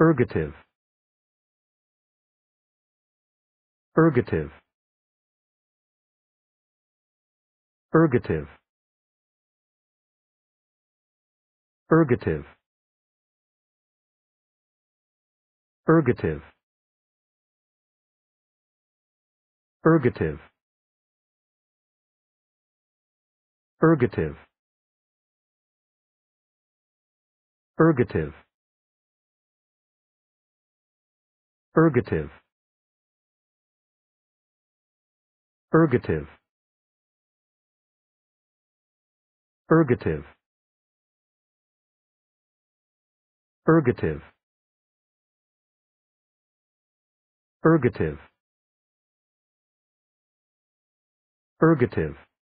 Ergative. Ergative. Ergative. Ergative. Ergative. Ergative. Ergative. Ergative. Ergative. Ergative. Ergative. Ergative. Ergative. Ergative.